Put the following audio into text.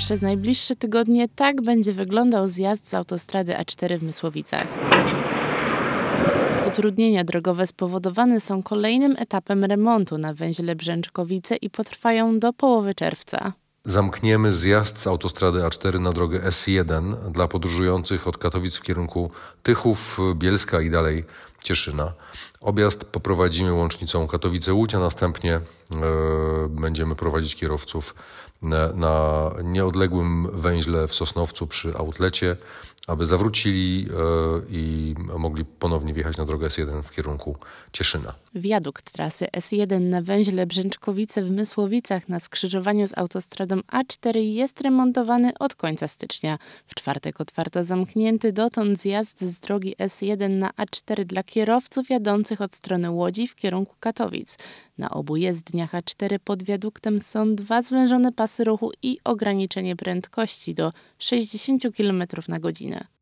przez najbliższe tygodnie tak będzie wyglądał zjazd z autostrady A4 w Mysłowicach. Utrudnienia drogowe spowodowane są kolejnym etapem remontu na węźle Brzęczkowice i potrwają do połowy czerwca. Zamkniemy zjazd z autostrady A4 na drogę S1 dla podróżujących od Katowic w kierunku Tychów, Bielska i dalej Cieszyna. Objazd poprowadzimy łącznicą Katowice-Łódź, a następnie e, będziemy prowadzić kierowców na nieodległym węźle w Sosnowcu przy outlecie, aby zawrócili e, i mogli ponownie wjechać na drogę S1 w kierunku Cieszyna. Wiadukt trasy S1 na węźle Brzęczkowice w Mysłowicach na skrzyżowaniu z autostradą A4 jest remontowany od końca stycznia. W czwartek otwarto zamknięty dotąd zjazd z drogi S1 na A4 dla kierowców jadących płynących od strony Łodzi w kierunku Katowic. Na obu jezdniach A4 pod wiaduktem są dwa zwężone pasy ruchu i ograniczenie prędkości do 60 km na godzinę.